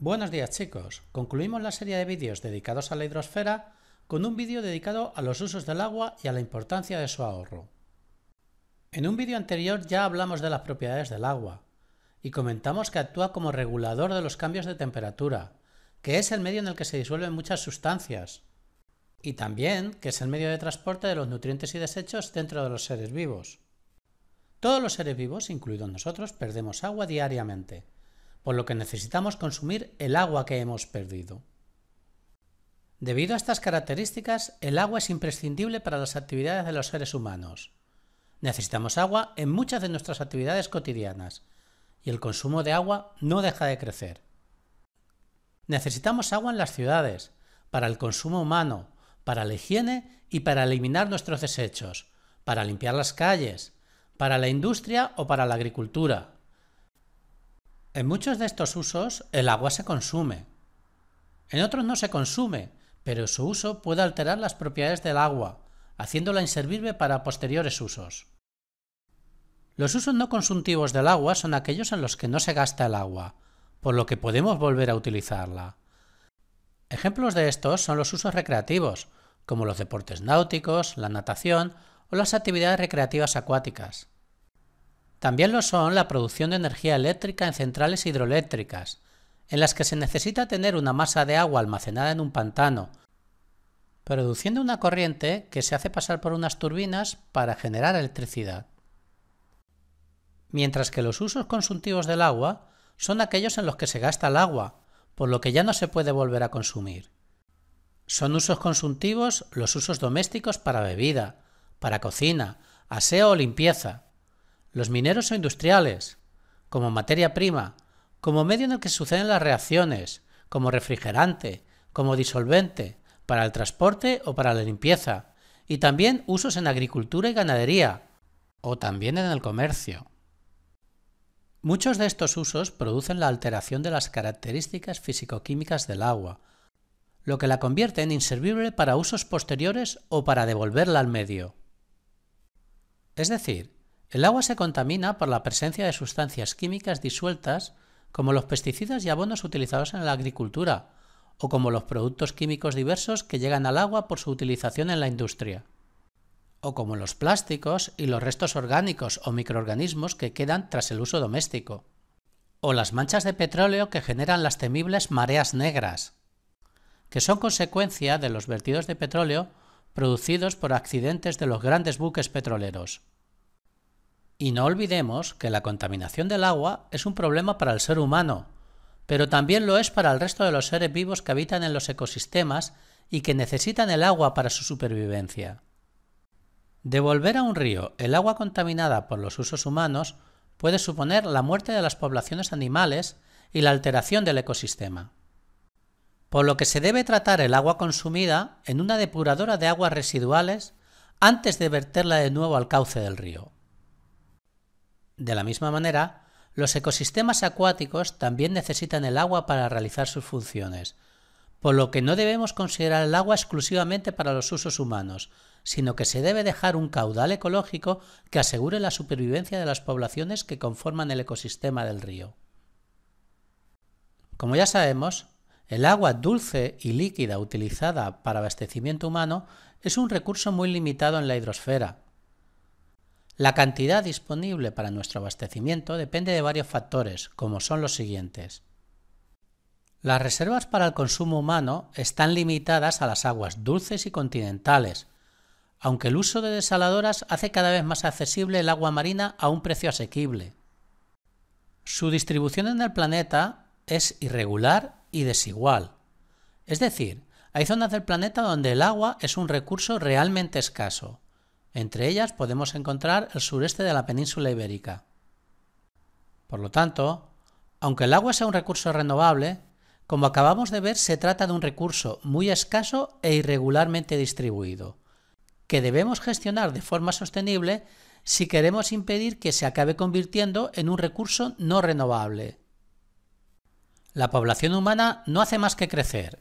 Buenos días chicos, concluimos la serie de vídeos dedicados a la hidrosfera con un vídeo dedicado a los usos del agua y a la importancia de su ahorro. En un vídeo anterior ya hablamos de las propiedades del agua y comentamos que actúa como regulador de los cambios de temperatura, que es el medio en el que se disuelven muchas sustancias, y también que es el medio de transporte de los nutrientes y desechos dentro de los seres vivos. Todos los seres vivos, incluidos nosotros, perdemos agua diariamente por lo que necesitamos consumir el agua que hemos perdido. Debido a estas características, el agua es imprescindible para las actividades de los seres humanos. Necesitamos agua en muchas de nuestras actividades cotidianas, y el consumo de agua no deja de crecer. Necesitamos agua en las ciudades, para el consumo humano, para la higiene y para eliminar nuestros desechos, para limpiar las calles, para la industria o para la agricultura, en muchos de estos usos el agua se consume. En otros no se consume, pero su uso puede alterar las propiedades del agua, haciéndola inservible para posteriores usos. Los usos no consuntivos del agua son aquellos en los que no se gasta el agua, por lo que podemos volver a utilizarla. Ejemplos de estos son los usos recreativos, como los deportes náuticos, la natación o las actividades recreativas acuáticas. También lo son la producción de energía eléctrica en centrales hidroeléctricas, en las que se necesita tener una masa de agua almacenada en un pantano, produciendo una corriente que se hace pasar por unas turbinas para generar electricidad. Mientras que los usos consumtivos del agua son aquellos en los que se gasta el agua, por lo que ya no se puede volver a consumir. Son usos consumtivos los usos domésticos para bebida, para cocina, aseo o limpieza, los mineros o industriales, como materia prima, como medio en el que suceden las reacciones, como refrigerante, como disolvente, para el transporte o para la limpieza, y también usos en agricultura y ganadería, o también en el comercio. Muchos de estos usos producen la alteración de las características químicas del agua, lo que la convierte en inservible para usos posteriores o para devolverla al medio. Es decir, el agua se contamina por la presencia de sustancias químicas disueltas como los pesticidas y abonos utilizados en la agricultura, o como los productos químicos diversos que llegan al agua por su utilización en la industria, o como los plásticos y los restos orgánicos o microorganismos que quedan tras el uso doméstico, o las manchas de petróleo que generan las temibles mareas negras, que son consecuencia de los vertidos de petróleo producidos por accidentes de los grandes buques petroleros. Y no olvidemos que la contaminación del agua es un problema para el ser humano, pero también lo es para el resto de los seres vivos que habitan en los ecosistemas y que necesitan el agua para su supervivencia. Devolver a un río el agua contaminada por los usos humanos puede suponer la muerte de las poblaciones animales y la alteración del ecosistema. Por lo que se debe tratar el agua consumida en una depuradora de aguas residuales antes de verterla de nuevo al cauce del río. De la misma manera, los ecosistemas acuáticos también necesitan el agua para realizar sus funciones, por lo que no debemos considerar el agua exclusivamente para los usos humanos, sino que se debe dejar un caudal ecológico que asegure la supervivencia de las poblaciones que conforman el ecosistema del río. Como ya sabemos, el agua dulce y líquida utilizada para abastecimiento humano es un recurso muy limitado en la hidrosfera, la cantidad disponible para nuestro abastecimiento depende de varios factores, como son los siguientes. Las reservas para el consumo humano están limitadas a las aguas dulces y continentales, aunque el uso de desaladoras hace cada vez más accesible el agua marina a un precio asequible. Su distribución en el planeta es irregular y desigual. Es decir, hay zonas del planeta donde el agua es un recurso realmente escaso, entre ellas podemos encontrar el sureste de la península ibérica. Por lo tanto, aunque el agua sea un recurso renovable, como acabamos de ver, se trata de un recurso muy escaso e irregularmente distribuido, que debemos gestionar de forma sostenible si queremos impedir que se acabe convirtiendo en un recurso no renovable. La población humana no hace más que crecer,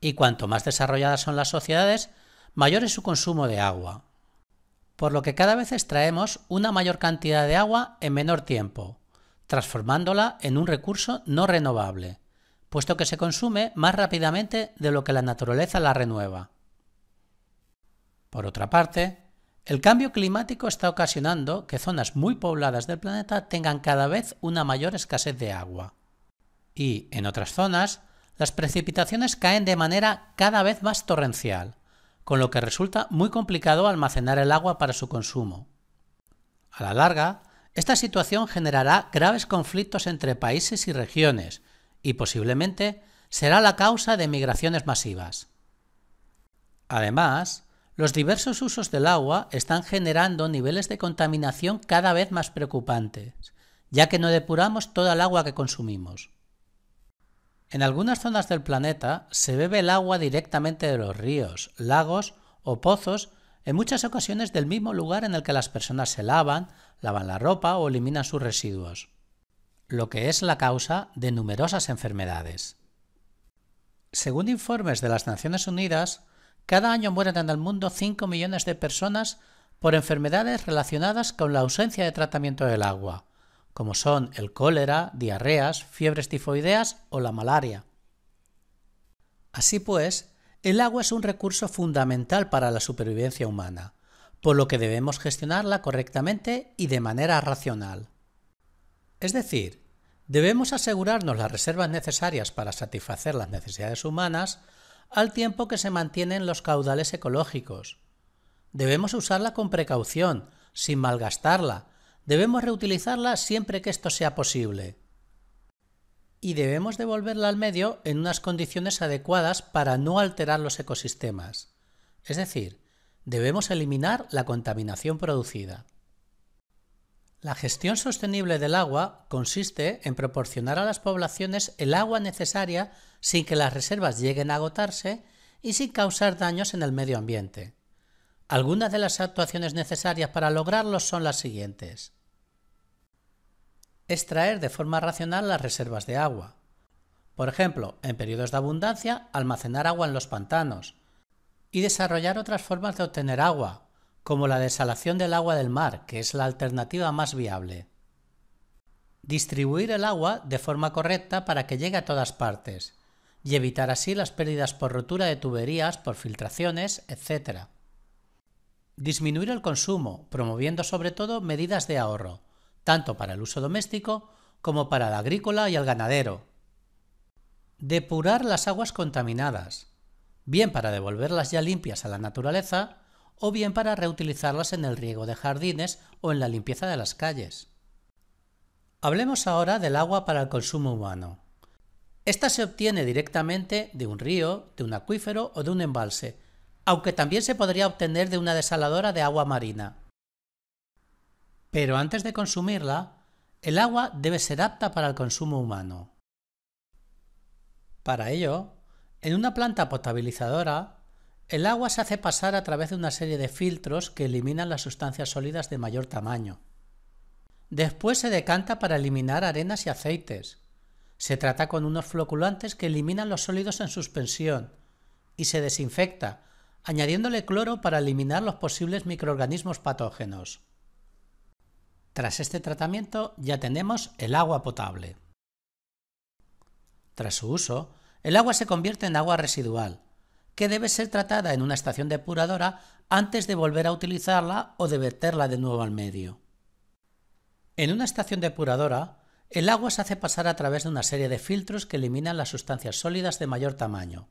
y cuanto más desarrolladas son las sociedades, mayor es su consumo de agua por lo que cada vez extraemos una mayor cantidad de agua en menor tiempo, transformándola en un recurso no renovable, puesto que se consume más rápidamente de lo que la naturaleza la renueva. Por otra parte, el cambio climático está ocasionando que zonas muy pobladas del planeta tengan cada vez una mayor escasez de agua. Y, en otras zonas, las precipitaciones caen de manera cada vez más torrencial, con lo que resulta muy complicado almacenar el agua para su consumo. A la larga, esta situación generará graves conflictos entre países y regiones y posiblemente será la causa de migraciones masivas. Además, los diversos usos del agua están generando niveles de contaminación cada vez más preocupantes, ya que no depuramos toda el agua que consumimos. En algunas zonas del planeta se bebe el agua directamente de los ríos, lagos o pozos, en muchas ocasiones del mismo lugar en el que las personas se lavan, lavan la ropa o eliminan sus residuos, lo que es la causa de numerosas enfermedades. Según informes de las Naciones Unidas, cada año mueren en el mundo 5 millones de personas por enfermedades relacionadas con la ausencia de tratamiento del agua, como son el cólera, diarreas, fiebres tifoideas o la malaria. Así pues, el agua es un recurso fundamental para la supervivencia humana, por lo que debemos gestionarla correctamente y de manera racional. Es decir, debemos asegurarnos las reservas necesarias para satisfacer las necesidades humanas al tiempo que se mantienen los caudales ecológicos. Debemos usarla con precaución, sin malgastarla, Debemos reutilizarla siempre que esto sea posible. Y debemos devolverla al medio en unas condiciones adecuadas para no alterar los ecosistemas. Es decir, debemos eliminar la contaminación producida. La gestión sostenible del agua consiste en proporcionar a las poblaciones el agua necesaria sin que las reservas lleguen a agotarse y sin causar daños en el medio ambiente. Algunas de las actuaciones necesarias para lograrlo son las siguientes. Extraer de forma racional las reservas de agua. Por ejemplo, en periodos de abundancia, almacenar agua en los pantanos. Y desarrollar otras formas de obtener agua, como la desalación del agua del mar, que es la alternativa más viable. Distribuir el agua de forma correcta para que llegue a todas partes, y evitar así las pérdidas por rotura de tuberías, por filtraciones, etc. Disminuir el consumo, promoviendo sobre todo medidas de ahorro, tanto para el uso doméstico como para el agrícola y el ganadero. Depurar las aguas contaminadas, bien para devolverlas ya limpias a la naturaleza o bien para reutilizarlas en el riego de jardines o en la limpieza de las calles. Hablemos ahora del agua para el consumo humano. Esta se obtiene directamente de un río, de un acuífero o de un embalse, aunque también se podría obtener de una desaladora de agua marina. Pero antes de consumirla, el agua debe ser apta para el consumo humano. Para ello, en una planta potabilizadora, el agua se hace pasar a través de una serie de filtros que eliminan las sustancias sólidas de mayor tamaño. Después se decanta para eliminar arenas y aceites. Se trata con unos floculantes que eliminan los sólidos en suspensión y se desinfecta, añadiéndole cloro para eliminar los posibles microorganismos patógenos. Tras este tratamiento ya tenemos el agua potable. Tras su uso, el agua se convierte en agua residual, que debe ser tratada en una estación depuradora antes de volver a utilizarla o de verterla de nuevo al medio. En una estación depuradora, el agua se hace pasar a través de una serie de filtros que eliminan las sustancias sólidas de mayor tamaño.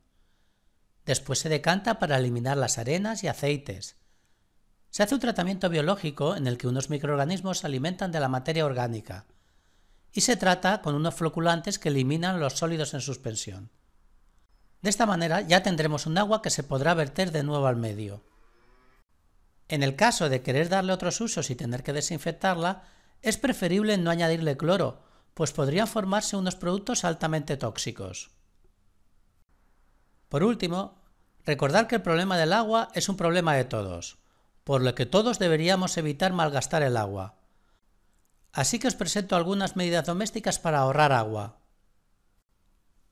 Después se decanta para eliminar las arenas y aceites, se hace un tratamiento biológico en el que unos microorganismos se alimentan de la materia orgánica y se trata con unos floculantes que eliminan los sólidos en suspensión. De esta manera ya tendremos un agua que se podrá verter de nuevo al medio. En el caso de querer darle otros usos y tener que desinfectarla, es preferible no añadirle cloro, pues podrían formarse unos productos altamente tóxicos. Por último, recordar que el problema del agua es un problema de todos por lo que todos deberíamos evitar malgastar el agua. Así que os presento algunas medidas domésticas para ahorrar agua.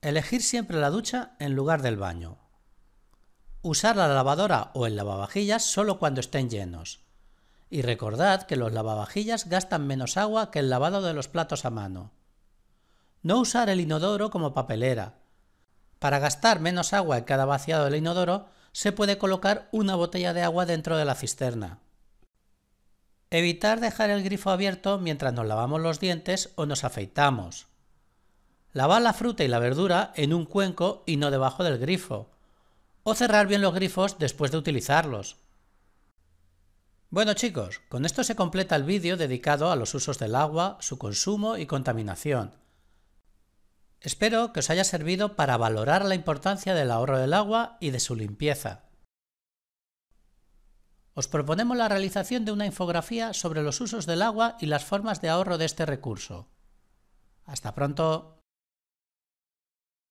Elegir siempre la ducha en lugar del baño. Usar la lavadora o el lavavajillas solo cuando estén llenos. Y recordad que los lavavajillas gastan menos agua que el lavado de los platos a mano. No usar el inodoro como papelera. Para gastar menos agua en cada vaciado del inodoro, se puede colocar una botella de agua dentro de la cisterna. Evitar dejar el grifo abierto mientras nos lavamos los dientes o nos afeitamos. Lavar la fruta y la verdura en un cuenco y no debajo del grifo. O cerrar bien los grifos después de utilizarlos. Bueno chicos, con esto se completa el vídeo dedicado a los usos del agua, su consumo y contaminación. Espero que os haya servido para valorar la importancia del ahorro del agua y de su limpieza. Os proponemos la realización de una infografía sobre los usos del agua y las formas de ahorro de este recurso. Hasta pronto.